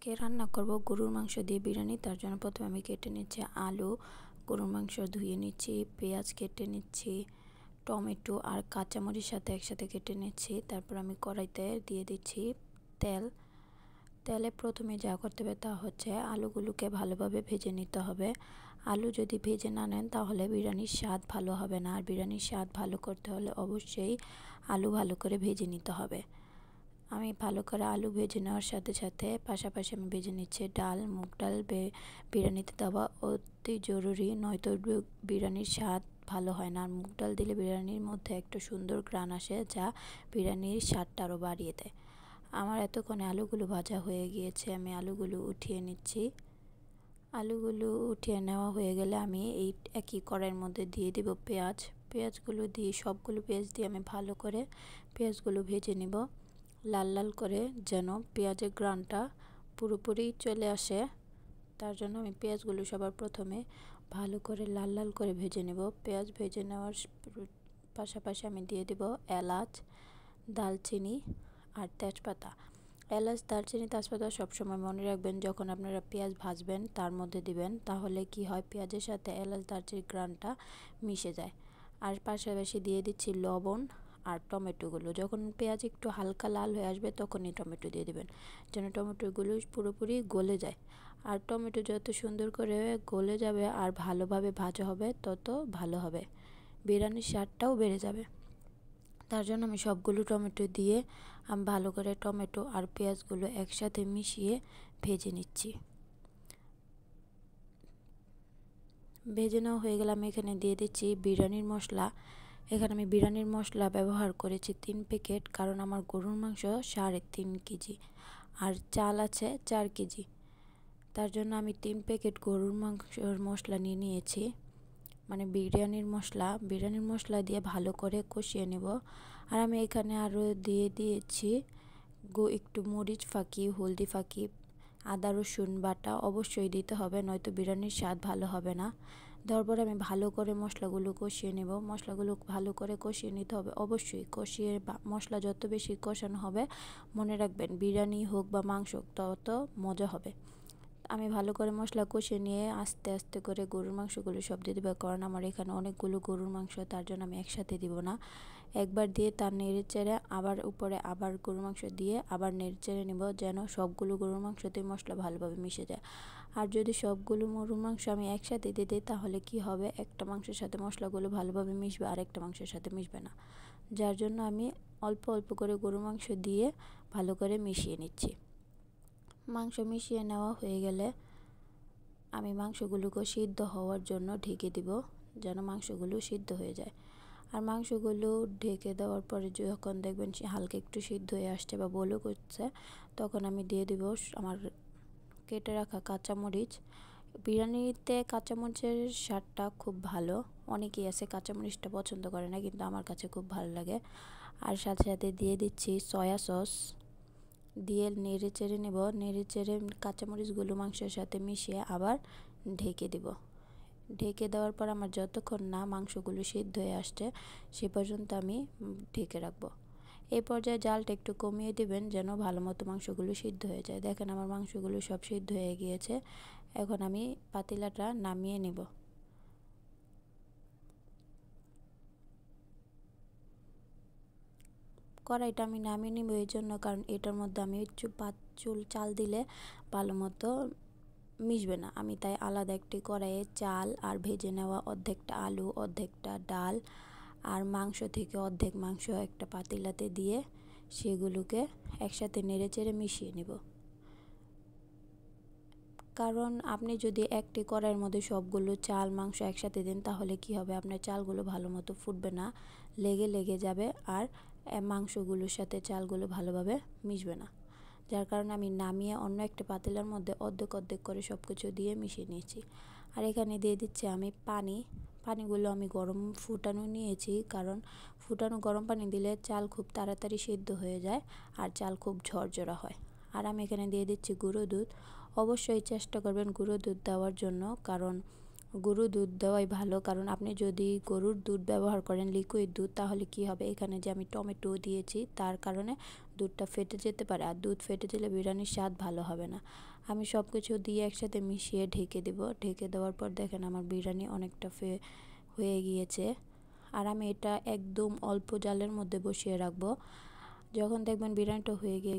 আজকে রান্না করব গরুর মাংস দিয়ে বিরিয়ানি তার জন্য প্রথমে আমি কেটে নিচ্ছি আলু গরুর মাংস ধুয়ে নিচ্ছি পেঁয়াজ কেটে নিচ্ছি টমেটো আর কাঁচামরিচ সাথে একসাথে কেটে নিচ্ছি তারপর আমি কড়াইতে দিয়ে দিচ্ছি তেল তেলে প্রথমে যা করতে হবে তা হচ্ছে আলুগুলোকে ভালোভাবে ভেজে নিতে হবে আলু যদি ভেজে না নেন তাহলে বিরিয়ানির স্বাদ ভালো হবে না আর বিরিয়ানির স্বাদ ভালো করতে হলে অবশ্যই আলু ভালো করে ভেজে নিতে হবে আমি ভালো করে আলু ভেজে নেওয়ার সাথে সাথে পাশাপাশি আমি ভেজে নিচ্ছি ডাল মুগ ডাল বিরিয়ানিতে দেওয়া অতি জরুরি নয়তো বিরিয়ানির স্বাদ ভালো হয় না আর মুগ ডাল দিলে বিরিয়ানির মধ্যে একটা সুন্দর গ্রান আসে যা বিরিয়ানির স্বাদটা আরও বাড়িয়ে দেয় আমার এতক্ষণে আলুগুলো ভাজা হয়ে গিয়েছে আমি আলুগুলো উঠিয়ে নিচ্ছি আলুগুলো উঠিয়ে নেওয়া হয়ে গেলে আমি এই একই কড়াইয়ের মধ্যে দিয়ে দিব পেঁয়াজ পেঁয়াজগুলো দিয়ে সবগুলো পেঁয়াজ দিয়ে আমি ভালো করে পেঁয়াজগুলো ভেজে নিব লাল লাল করে যেন পেঁয়াজের গ্রানটা পুরোপুরি চলে আসে তার জন্য আমি পেঁয়াজগুলো সবার প্রথমে ভালো করে লাল লাল করে ভেজে নেব পেঁয়াজ ভেজে নেওয়ার পাশাপাশি আমি দিয়ে দেব এলাচ দালচিনি আর তেজপাতা এলাচ দারচিনি তেজপাতা সবসময় মনে রাখবেন যখন আপনারা পেঁয়াজ ভাজবেন তার মধ্যে দিবেন তাহলে কি হয় পেঁয়াজের সাথে এলাচ দালচিনি গ্রানটা মিশে যায় আর পাশাপাশি দিয়ে দিচ্ছি লবণ আর টমেটোগুলো যখন পেঁয়াজ একটু হালকা লাল হয়ে আসবে তখনই টমেটো দিয়ে দেবেন যেন টমেটোগুলো পুরোপুরি গলে যায় আর টমেটো যত সুন্দর করে গলে যাবে আর ভালোভাবে ভাজা হবে তত ভালো হবে বিরিয়ানির স্বাদটাও বেড়ে যাবে তার জন্য আমি সবগুলো টমেটো দিয়ে আমি ভালো করে টমেটো আর পেঁয়াজগুলো একসাথে মিশিয়ে ভেজে নিচ্ছি ভেজে নেওয়া হয়ে গেলে আমি এখানে দিয়ে দিচ্ছি বিরিয়ানির মশলা এখানে আমি বিরিয়ানির মশলা ব্যবহার করেছি তিন প্যাকেট কারণ আমার গরুর মাংস সাড়ে তিন কেজি আর চাল আছে চার কেজি তার জন্য আমি তিন প্যাকেট গরুর মাংসর মশলা নিয়ে নিয়েছি মানে বিরিয়ানির মশলা বিরিয়ানির মশলা দিয়ে ভালো করে কষিয়ে নেব আর আমি এখানে আরও দিয়ে দিয়েছি গো একটু মরিচ ফাঁকি হলদি ফাঁকি আদা রসুন বাটা অবশ্যই দিতে হবে নয়তো বিরিয়ানির স্বাদ ভালো হবে না দেওয়ার পরে আমি ভালো করে মশলাগুলো কষিয়ে নেব মশলাগুলো ভালো করে কষিয়ে নিতে হবে অবশ্যই কষিয়ে মশলা যত বেশি কষানো হবে মনে রাখবেন বিরিয়ানি হোক বা মাংস তত মজা হবে আমি ভালো করে মশলা কষে নিয়ে আস্তে আস্তে করে গরুর মাংসগুলো সব দিয়ে দেবো কারণ আমার এখানে অনেকগুলো গরুর মাংস তার জন্য আমি একসাথে দিব না একবার দিয়ে তার নেড়ে চেড়ে আবার উপরে আবার গরুর মাংস দিয়ে আবার নেড়ে চেড়ে নেব যেন সবগুলো গরুর মাংসতেই মশলা ভালোভাবে মিশে যায় আর যদি সবগুলো গরুর মাংস আমি একসাথে দিয়ে দিই তাহলে কি হবে একটা মাংসের সাথে মশলাগুলো ভালোভাবে মিশবে আর একটা মাংসের সাথে মিশবে না যার জন্য আমি অল্প অল্প করে গরুর মাংস দিয়ে ভালো করে মিশিয়ে নিচ্ছি মাংস মিশিয়ে নেওয়া হয়ে গেলে আমি মাংসগুলোকে সিদ্ধ হওয়ার জন্য ঢেকে দিব যেন মাংসগুলো সিদ্ধ হয়ে যায় আর মাংসগুলো ঢেকে দেওয়ার পরে যখন দেখবেন সে হালকা একটু সিদ্ধ হয়ে আসছে বা বলো করছে তখন আমি দিয়ে দিব আমার কেটে রাখা কাঁচামরিচ বিরিয়ানিতে কাঁচামরিচের স্বাদটা খুব ভালো অনেকেই আছে কাঁচামরিচটা পছন্দ করে না কিন্তু আমার কাছে খুব ভালো লাগে আর সাথে সাথে দিয়ে দিচ্ছি সয়া সস দিয়ে নেড়ে চেড়ে নেব নেড়ে চেড়ে কাঁচামরিচগুলো মাংসের সাথে মিশিয়ে আবার ঢেকে দিব ঢেকে দেওয়ার পর আমার যতক্ষণ না মাংসগুলো সিদ্ধ হয়ে আসছে সে পর্যন্ত আমি ঢেকে রাখবো এই পর্যায়ে জালটা একটু কমিয়ে দিবেন যেন ভালো মতো মাংসগুলো সিদ্ধ হয়ে যায় দেখেন আমার মাংসগুলো সব সিদ্ধ হয়ে গিয়েছে এখন আমি পাতিলাটা নামিয়ে নেব কড়াইটা আমি নামিয়ে নিব এই জন্য কারণ এটার মধ্যে আমি পাত চুল চাল দিলে ভালো মতো মিশবে না আমি তাই আলাদা একটি কড়াইয়ে চাল আর ভেজে নেওয়া অর্ধেকটা আলু অর্ধেকটা ডাল আর মাংস থেকে অর্ধেক মাংস একটা পাতিলাতে দিয়ে সেগুলোকে একসাথে নেড়ে চেড়ে মিশিয়ে নেব কারণ আপনি যদি একটি কড়াইয়ের মধ্যে সবগুলো চাল মাংস একসাথে দেন তাহলে কি হবে আপনার চালগুলো ভালো মতো ফুটবে না লেগে লেগে যাবে আর মাংসগুলোর সাথে চালগুলো ভালোভাবে মিশবে না যার কারণে আমি নামিয়ে অন্য একটা পাতিলার মধ্যে অর্ধেক অর্ধেক করে সব কিছু দিয়ে মিশিয়ে নিয়েছি আর এখানে দিয়ে দিচ্ছি আমি পানি পানিগুলো আমি গরম ফুটানো নিয়েছি কারণ ফুটানো গরম পানি দিলে চাল খুব তাড়াতাড়ি সিদ্ধ হয়ে যায় আর চাল খুব ঝরঝরা হয় আর আমি এখানে দিয়ে দিচ্ছি গুঁড়ো দুধ অবশ্যই চেষ্টা করবেন গুঁড়ো দুধ দেওয়ার জন্য কারণ গরুর দুধ দেওয়াই ভালো কারণ আপনি যদি গরুর দুধ ব্যবহার করেন লিকুইড দুধ তাহলে কি হবে এখানে যে আমি টমেটো দিয়েছি তার কারণে দুধটা ফেটে যেতে পারে আর দুধ ফেটে গেলে বিরিয়ানির স্বাদ ভালো হবে না আমি সব কিছু দিয়ে একসাথে মিশিয়ে ঢেকে দেব ঢেকে দেওয়ার পর দেখেন আমার বিরিয়ানি অনেকটা ফে হয়ে গিয়েছে আর আমি এটা একদম অল্প জালের মধ্যে বসিয়ে রাখবো যখন দেখবেন বিরিয়ানিটা হয়ে গিয়ে